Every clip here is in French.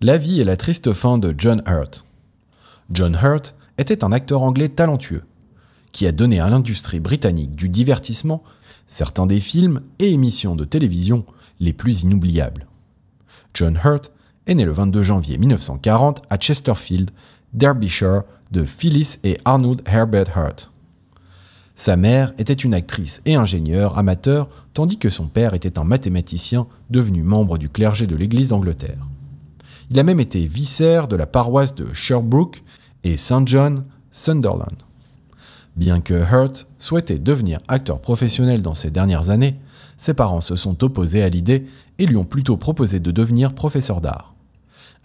La vie et la triste fin de John Hurt. John Hurt était un acteur anglais talentueux, qui a donné à l'industrie britannique du divertissement certains des films et émissions de télévision les plus inoubliables. John Hurt est né le 22 janvier 1940 à Chesterfield, Derbyshire, de Phyllis et Arnold Herbert Hurt. Sa mère était une actrice et ingénieure amateur, tandis que son père était un mathématicien devenu membre du clergé de l'Église d'Angleterre. Il a même été vicaire de la paroisse de Sherbrooke et St. John, Sunderland. Bien que Hurt souhaitait devenir acteur professionnel dans ses dernières années, ses parents se sont opposés à l'idée et lui ont plutôt proposé de devenir professeur d'art.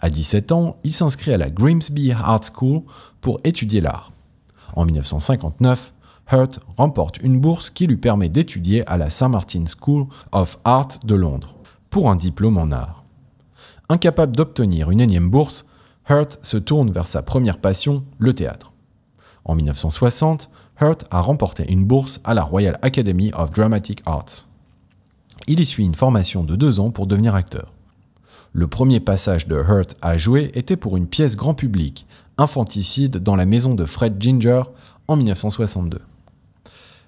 À 17 ans, il s'inscrit à la Grimsby Art School pour étudier l'art. En 1959, Hurt remporte une bourse qui lui permet d'étudier à la St. Martin's School of Art de Londres pour un diplôme en art. Incapable d'obtenir une énième bourse, Hurt se tourne vers sa première passion, le théâtre. En 1960, Hurt a remporté une bourse à la Royal Academy of Dramatic Arts. Il y suit une formation de deux ans pour devenir acteur. Le premier passage de Hurt à jouer était pour une pièce grand public, Infanticide dans la maison de Fred Ginger, en 1962.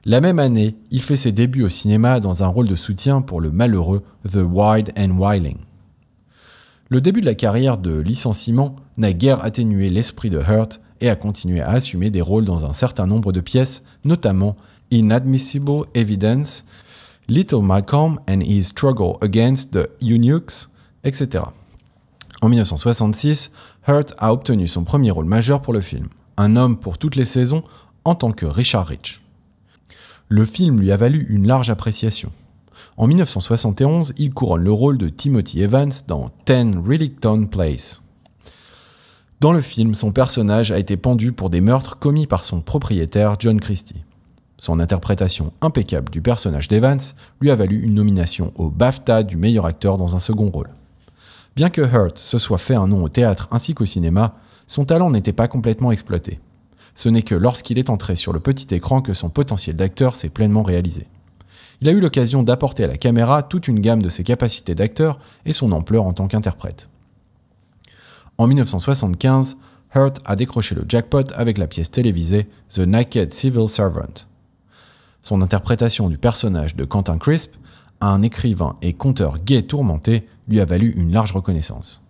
La même année, il fait ses débuts au cinéma dans un rôle de soutien pour le malheureux The Wide and Wiling. Le début de la carrière de licenciement n'a guère atténué l'esprit de Hurt et a continué à assumer des rôles dans un certain nombre de pièces, notamment Inadmissible Evidence, Little Malcolm and His Struggle Against the Eunuchs, etc. En 1966, Hurt a obtenu son premier rôle majeur pour le film, Un homme pour toutes les saisons, en tant que Richard Rich. Le film lui a valu une large appréciation. En 1971, il couronne le rôle de Timothy Evans dans Ten Relicton Place. Dans le film, son personnage a été pendu pour des meurtres commis par son propriétaire John Christie. Son interprétation impeccable du personnage d'Evans lui a valu une nomination au BAFTA du meilleur acteur dans un second rôle. Bien que Hurt se soit fait un nom au théâtre ainsi qu'au cinéma, son talent n'était pas complètement exploité. Ce n'est que lorsqu'il est entré sur le petit écran que son potentiel d'acteur s'est pleinement réalisé il a eu l'occasion d'apporter à la caméra toute une gamme de ses capacités d'acteur et son ampleur en tant qu'interprète. En 1975, Hurt a décroché le jackpot avec la pièce télévisée The Naked Civil Servant. Son interprétation du personnage de Quentin Crisp, un écrivain et conteur gay tourmenté, lui a valu une large reconnaissance.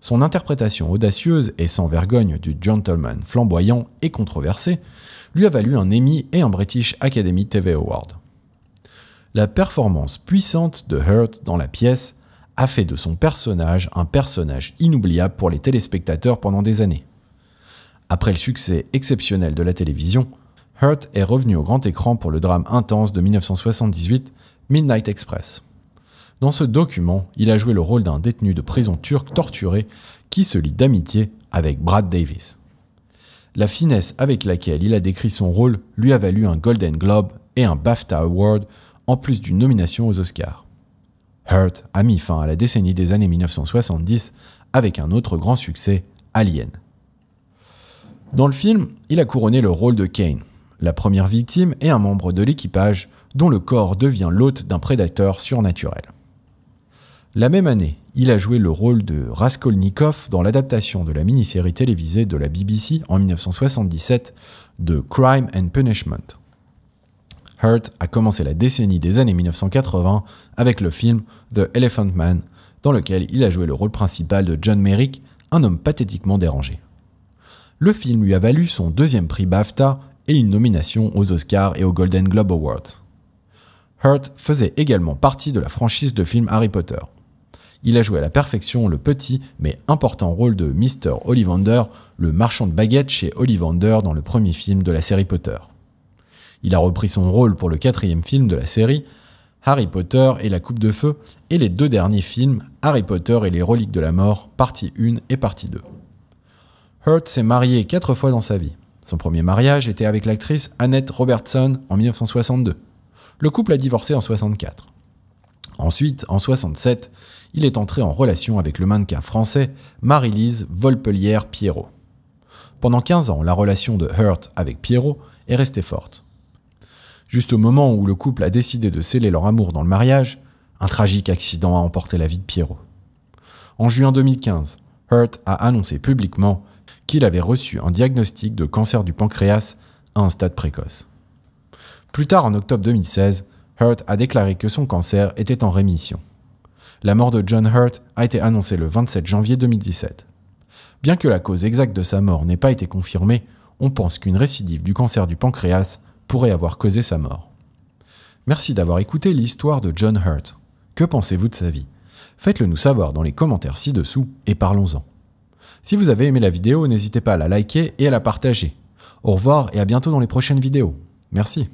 Son interprétation audacieuse et sans vergogne du gentleman flamboyant et controversé lui a valu un Emmy et un British Academy TV Award. La performance puissante de Hurt dans la pièce a fait de son personnage un personnage inoubliable pour les téléspectateurs pendant des années. Après le succès exceptionnel de la télévision, Hurt est revenu au grand écran pour le drame intense de 1978, Midnight Express. Dans ce document, il a joué le rôle d'un détenu de prison turc torturé qui se lie d'amitié avec Brad Davis. La finesse avec laquelle il a décrit son rôle lui a valu un Golden Globe et un BAFTA Award en plus d'une nomination aux Oscars. Hurt a mis fin à la décennie des années 1970 avec un autre grand succès, Alien. Dans le film, il a couronné le rôle de Kane, la première victime et un membre de l'équipage dont le corps devient l'hôte d'un prédateur surnaturel. La même année, il a joué le rôle de Raskolnikov dans l'adaptation de la mini-série télévisée de la BBC en 1977 de Crime and Punishment. Hurt a commencé la décennie des années 1980 avec le film The Elephant Man, dans lequel il a joué le rôle principal de John Merrick, un homme pathétiquement dérangé. Le film lui a valu son deuxième prix BAFTA et une nomination aux Oscars et aux Golden Globe Awards. Hurt faisait également partie de la franchise de films Harry Potter. Il a joué à la perfection le petit mais important rôle de Mr. Ollivander, le marchand de baguettes chez Ollivander dans le premier film de la série Potter. Il a repris son rôle pour le quatrième film de la série, Harry Potter et la Coupe de Feu, et les deux derniers films, Harry Potter et les Reliques de la Mort, partie 1 et partie 2. Hurt s'est marié quatre fois dans sa vie. Son premier mariage était avec l'actrice Annette Robertson en 1962. Le couple a divorcé en 64. Ensuite, en 67, il est entré en relation avec le mannequin français Marie-Lise Volpellière Pierrot. Pendant 15 ans, la relation de Hurt avec Pierrot est restée forte. Juste au moment où le couple a décidé de sceller leur amour dans le mariage, un tragique accident a emporté la vie de Pierrot. En juin 2015, Hurt a annoncé publiquement qu'il avait reçu un diagnostic de cancer du pancréas à un stade précoce. Plus tard, en octobre 2016, Hurt a déclaré que son cancer était en rémission. La mort de John Hurt a été annoncée le 27 janvier 2017. Bien que la cause exacte de sa mort n'ait pas été confirmée, on pense qu'une récidive du cancer du pancréas pourrait avoir causé sa mort. Merci d'avoir écouté l'histoire de John Hurt. Que pensez-vous de sa vie Faites-le nous savoir dans les commentaires ci-dessous et parlons-en. Si vous avez aimé la vidéo, n'hésitez pas à la liker et à la partager. Au revoir et à bientôt dans les prochaines vidéos. Merci.